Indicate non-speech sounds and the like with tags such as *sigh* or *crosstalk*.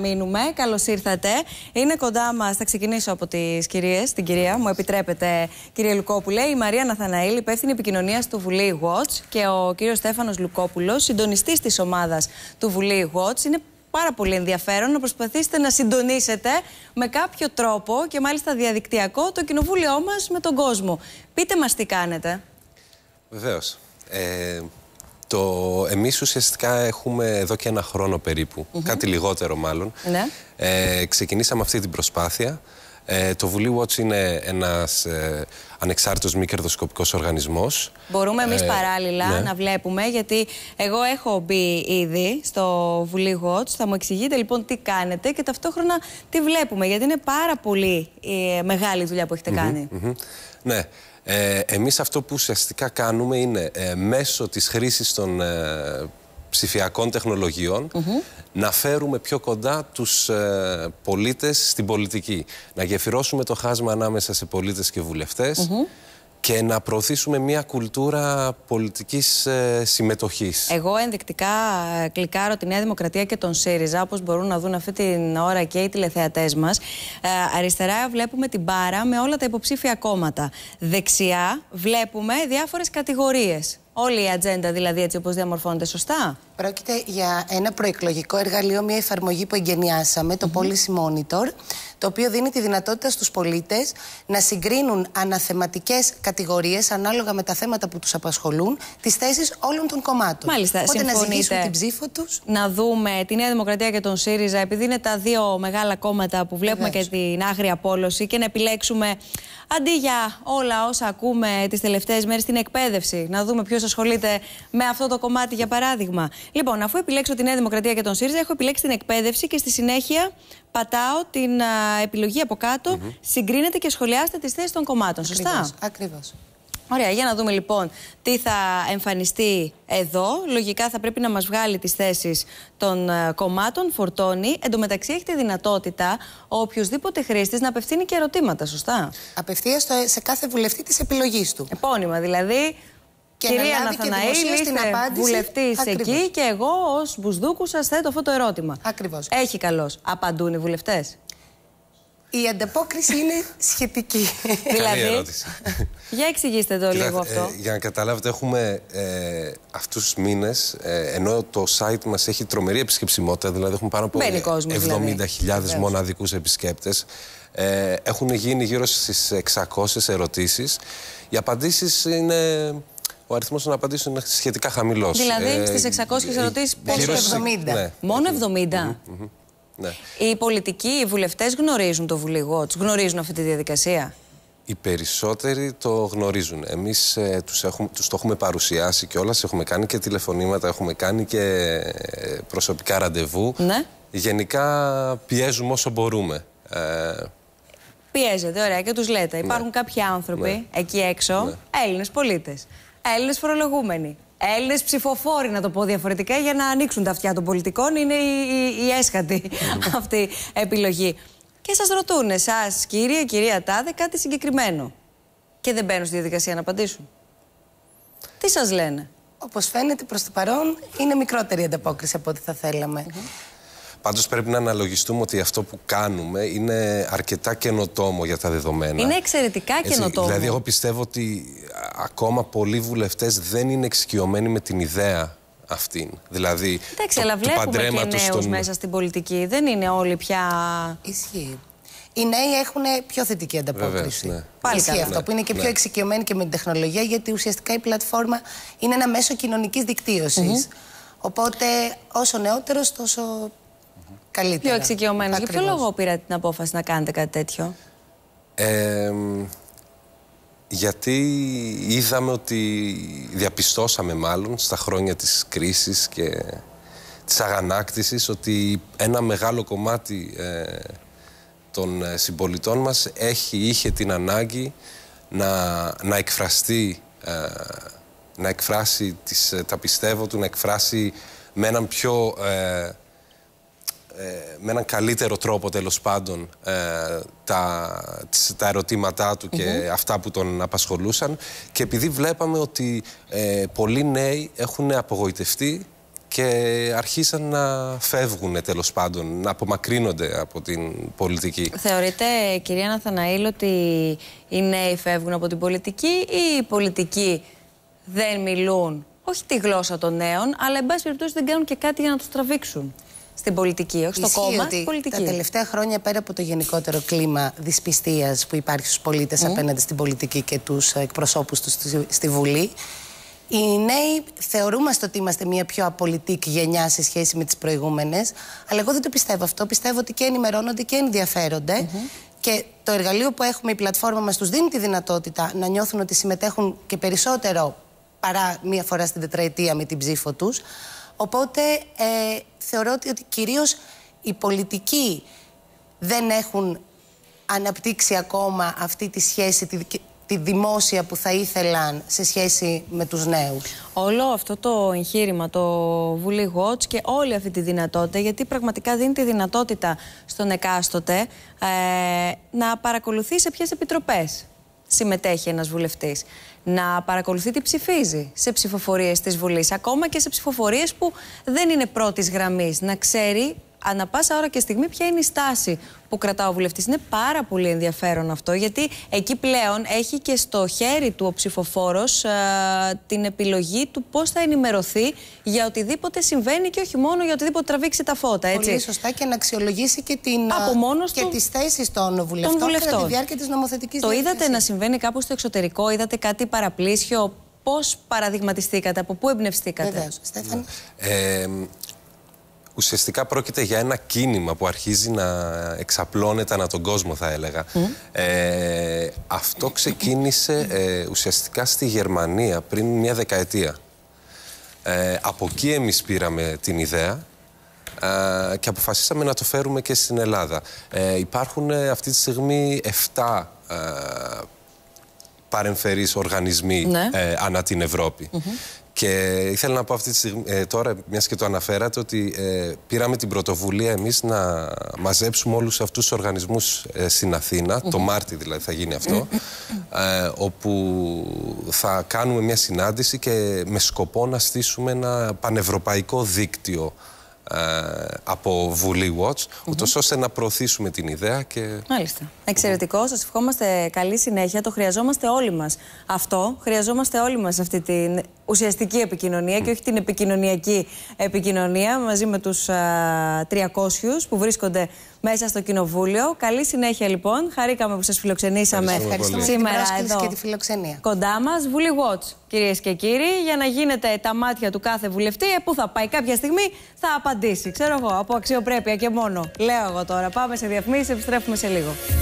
Μείνουμε. Καλώς ήρθατε. Είναι κοντά μας, θα ξεκινήσω από τις κυρίες, την κυρία, μου επιτρέπετε, κυρία Λουκόπουλε, η Μαρία Ναθαναήλ, υπεύθυνη επικοινωνίας του Βουλή Watch και ο κύριος Στέφανος Λουκόπουλος, συντονιστής της ομάδας του Βουλή Watch. Είναι πάρα πολύ ενδιαφέρον να προσπαθήσετε να συντονίσετε με κάποιο τρόπο και μάλιστα διαδικτυακό το κοινοβούλιο μας με τον κόσμο. Πείτε μας τι κάνετε. Βεβαίως. Ε, το, εμείς ουσιαστικά έχουμε εδώ και ένα χρόνο περίπου, κάτι λιγότερο μάλλον, ναι. ε, ξεκινήσαμε αυτή την προσπάθεια. Ε, το Βουλή Watch είναι ένας ε, ανεξάρτητος μη κερδοσκοπικός οργανισμός. Μπορούμε εμείς ε, παράλληλα ναι. να βλέπουμε, γιατί εγώ έχω μπει ήδη στο Βουλή Watch, θα μου εξηγείτε λοιπόν τι κάνετε και ταυτόχρονα τι βλέπουμε, γιατί είναι πάρα πολύ ε, μεγάλη δουλειά που έχετε κάνει. Ναι. Ε, εμείς αυτό που ουσιαστικά κάνουμε είναι ε, μέσω της χρήσης των ε, ψηφιακών τεχνολογιών να φέρουμε πιο κοντά τους ε, πολίτες στην πολιτική. Να γεφυρώσουμε το χάσμα ανάμεσα σε πολίτες και βουλευτές και να προωθήσουμε μια κουλτούρα πολιτικής ε, συμμετοχής. Εγώ ενδεικτικά ε, κλικάρω τη Νέα Δημοκρατία και τον ΣΥΡΙΖΑ, όπως μπορούν να δουν αυτή την ώρα και οι τηλεθεατές μας. Ε, αριστερά βλέπουμε την πάρα με όλα τα υποψήφια κόμματα. Δεξιά βλέπουμε διάφορες κατηγορίες. Όλη η ατζέντα δηλαδή έτσι όπως διαμορφώνεται σωστά. Πρόκειται για ένα προεκλογικό εργαλείο, μια εφαρμογή που εγγενιάσαμε, το mm -hmm. Policy Monitor, το οποίο δίνει τη δυνατότητα στους πολίτες να συγκρίνουν αναθεματικές κατηγορίες ανάλογα με τα θέματα που τους απασχολούν, τις θέσεις όλων των κομμάτων. Μάλιστα, Οπότε να ζητήσουν την ψήφο τους. Να δούμε τη Νέα Δημοκρατία και τον ΣΥΡΙΖΑ, επειδή είναι τα δύο μεγάλα κόμματα που βλέπουμε και την άγρια πόλωση και να επιλέξουμε αντί για όλα όσα ακούμε τις τελευταίες μέρες στην εκπαίδευση, να δούμε ποιος ασχολείται με αυτό το κομμάτι για παράδειγμα. Λοιπόν, αφού επιλέξω τη Νέα Δημοκρατία και τον ΣΥΡΙΖΑ, έχω επιλέξει την εκπαίδευση και στη συνέχεια πατάω την επιλογή από κάτω. Συγκρίνετε και σχολιάστε τις θέσεις των κομμάτων, ακριβώς, σωστά. Ακριβώς. Ωραία, για να δούμε λοιπόν τι θα εμφανιστεί εδώ. Λογικά θα πρέπει να μας βγάλει τις θέσεις των κομμάτων, φορτώνει. Εν τω μεταξύ έχει δυνατότητα ο οποιοδήποτε χρήστης να απευθύνει και ερωτήματα, σωστά. Απευθείας σε κάθε βουλευτή της επιλογής του. Επώνυμα δηλαδή και Κυρία να λάβει στην την απάντηση. Βουλευτής εκεί και εγώ ως μπουσδούκου σας θέτω αυτό το ερώτημα. Ακριβώς. Έχει καλώς. Απαντούν οι βουλευτές. Η ανταπόκριση είναι σχετική. *laughs* δηλαδή. για εξηγήστε το λίγο αυτό. Ε, για να καταλάβετε, έχουμε ε, αυτούς τους μήνες, ε, ενώ το site μας έχει τρομερή επισκεψιμότητα, δηλαδή έχουμε πάνω από 70.000 δηλαδή. μοναδικούς επισκέπτες. Ε, έχουν γίνει γύρω στις 600 ερωτήσεις. Οι απαντήσεις είναι ο αριθμός των απαντήσεων είναι σχετικά χαμηλός. Δηλαδή ε, στις 600 ερωτήσει, πόσο 70. Ναι. Μόνο 70. Ναι. Οι πολιτικοί, οι βουλευτές γνωρίζουν το Βουλή τους, γνωρίζουν αυτή τη διαδικασία. Οι περισσότεροι το γνωρίζουν. Εμείς ε, τους τους το έχουμε παρουσιάσει κιόλας, έχουμε κάνει και τηλεφωνήματα, έχουμε κάνει και ε, προσωπικά ραντεβού. Ναι. Γενικά πιέζουμε όσο μπορούμε. Ε, Πιέζετε, ωραία, και τους λέτε. Ναι. Υπάρχουν ναι. κάποιοι άνθρωποι εκεί έξω, Έλληνες πολίτες, Έλληνες φορολογούμενοι. Έλληνες ψηφοφόροι, να το πω διαφορετικά, για να ανοίξουν τα αυτιά των πολιτικών. Είναι η, η, η έσχατη αυτή επιλογή. Και σας ρωτούν εσά, κύριε, κυρία Τάδε, κάτι συγκεκριμένο. Και δεν μπαίνουν στη διαδικασία να απαντήσουν. Τι σας λένε. Όπως φαίνεται προς το παρόν, είναι μικρότερη η ανταπόκριση από ό,τι θα θέλαμε. Πάντως πρέπει να αναλογιστούμε ότι αυτό που κάνουμε είναι αρκετά καινοτόμο για τα δεδομένα. Είναι εξαιρετικά Έτσι, καινοτόμο. Δηλαδή εγώ πιστεύω ότι ακόμα πολλοί βουλευτές δεν είναι εξοικειωμένοι με την ιδέα αυτή. Δηλαδή, Εντάξει, αλλά βλέπουμε και νέους μέσα στην πολιτική. Δεν είναι όλοι πια... Ισχύει. Οι νέοι έχουν πιο θετική ανταπόκριση. ναι. Πάλι αυτό που είναι και ναι. πιο εξοικειωμένοι και με την τεχνολογία γιατί ουσιαστικά η πλατφόρμα είναι ένα μέσο κοινωνικής δικτύωσης. Οπότε όσο νεότερος, τόσο καλύτερα. Πιο εξοικειωμένος. Για ποιο λόγο πήρατε την απόφαση να κάνετε κάτι τέτοιο. γιατί είδαμε ότι διαπιστώσαμε μάλλον στα χρόνια της κρίσης και της αγανάκτησης ότι ένα μεγάλο κομμάτι ε, των ε, συμπολιτών μας έχει, είχε την ανάγκη να, να εκφραστεί, ε, να εκφράσει τις, τα πιστεύω του, να εκφράσει με έναν πιο ε, ε, με έναν καλύτερο τρόπο τέλος πάντων ε, τα, τα ερωτήματά του και αυτά που τον απασχολούσαν και επειδή βλέπαμε ότι ε, πολλοί νέοι έχουν απογοητευτεί και αρχίσαν να φεύγουν τέλος πάντων, να απομακρύνονται από την πολιτική. Θεωρείτε κυρία Ναθαναήλ ότι οι νέοι φεύγουν από την πολιτική ή οι πολιτικοί δεν μιλούν όχι τη γλώσσα των νέων, αλλά εν πάση περιπτώσει δεν κάνουν και κάτι για να τους τραβήξουν στην πολιτική, όχι στο κόμμα, στην πολιτική. Τα τελευταία χρόνια, πέρα από το γενικότερο κλίμα δυσπιστίας που υπάρχει στους πολίτες ναι. απέναντι στην πολιτική και τους εκπροσώπους τους στη Βουλή, οι νέοι θεωρούμαστε ότι είμαστε μια πιο απολυτική γενιά σε σχέση με τις προηγούμενες. Αλλά εγώ δεν το πιστεύω αυτό. Πιστεύω ότι και ενημερώνονται και ενδιαφέρονται. Και το εργαλείο που έχουμε, η πλατφόρμα μας, τους δίνει τη δυνατότητα να νιώθουν ότι συμμετέχουν και περισσότερο παρά μία φορά στην τετραετία με την ψήφο τους. Οπότε ε, θεωρώ ότι, ότι κυρίως οι πολιτικοί δεν έχουν αναπτύξει ακόμα αυτή τη σχέση, τη, τη δημόσια που θα ήθελαν σε σχέση με τους νέους. Όλο αυτό το εγχείρημα, το Βουλή και όλη αυτή τη δυνατότητα, γιατί πραγματικά δίνει τη δυνατότητα στον εκάστοτε ε, να παρακολουθεί σε ποιες επιτροπές συμμετέχει ένας βουλευτής να παρακολουθεί τι ψηφίζει σε ψηφοφορίες της Βουλής, ακόμα και σε ψηφοφορίες που δεν είναι πρώτης γραμμής, να ξέρει ανα πάσα ώρα και στιγμή ποια είναι η στάση που κρατά ο βουλευτής. Είναι πάρα πολύ ενδιαφέρον αυτό, γιατί εκεί πλέον έχει και στο χέρι του ο ψηφοφόρος ε, την επιλογή του πώς θα ενημερωθεί για οτιδήποτε συμβαίνει και όχι μόνο για οτιδήποτε τραβήξει τα φώτα. Έτσι. Πολύ σωστά και να αξιολογήσει και, την, ε, Από και του... τις θέσεις των βουλευτών, κατά τη διάρκεια της νομοθετικής Το είδατε να συμβαίνει κάπου στο εξωτερικό, είδατε κάτι παραπλήσιο, πώς παραδειγματιστήκατε, από πού εμπνευστήκατε. Βεβαίως, Στέφανη. Ναι. Ε, ουσιαστικά πρόκειται για ένα κίνημα που αρχίζει να εξαπλώνεται ανά τον κόσμο θα έλεγα. Ε, αυτό ξεκίνησε ε, ουσιαστικά στη Γερμανία πριν μια δεκαετία. Ε, από εκεί εμείς πήραμε την ιδέα ε, και αποφασίσαμε να το φέρουμε και στην Ελλάδα. Ε, υπάρχουν αυτή τη στιγμή 7 παρεμφερείς οργανισμοί ναι. ανά την Ευρώπη. Και ήθελα να πω αυτή τη στιγμή, ε, τώρα, μιας και το αναφέρατε, ότι ε, πήραμε την πρωτοβουλία εμείς να μαζέψουμε όλους αυτούς τους οργανισμούς ε, στην Αθήνα, το Μάρτι δηλαδή θα γίνει αυτό, όπου θα κάνουμε μια συνάντηση και με σκοπό να στήσουμε ένα πανευρωπαϊκό δίκτυο ε, από Βουλή Watch, mm ούτως ώστε να προωθήσουμε την ιδέα. Και... Μάλιστα. Εξαιρετικό. Σας ευχόμαστε καλή συνέχεια. Το χρειαζόμαστε όλοι μας αυτό. Χρειαζόμαστε όλοι μας αυτή την ουσιαστική επικοινωνία και όχι την επικοινωνιακή επικοινωνία μαζί με τους 300 ε, που βρίσκονται μέσα στο Κοινοβούλιο. Καλή συνέχεια λοιπόν. Χαρήκαμε που σας φιλοξενήσαμε σήμερα εδώ. Και τη φιλοξενία. Κοντά μας, Βουλή Watch, κυρίες και κύριοι, για να γίνετε τα μάτια του κάθε βουλευτή. Ε, πού θα πάει κάποια στιγμή, θα απαντήσει. Ξέρω εγώ, από αξιοπρέπεια και μόνο. Λέω εγώ τώρα. Πάμε σε διαφημίσεις, επιστρέφουμε σε λίγο.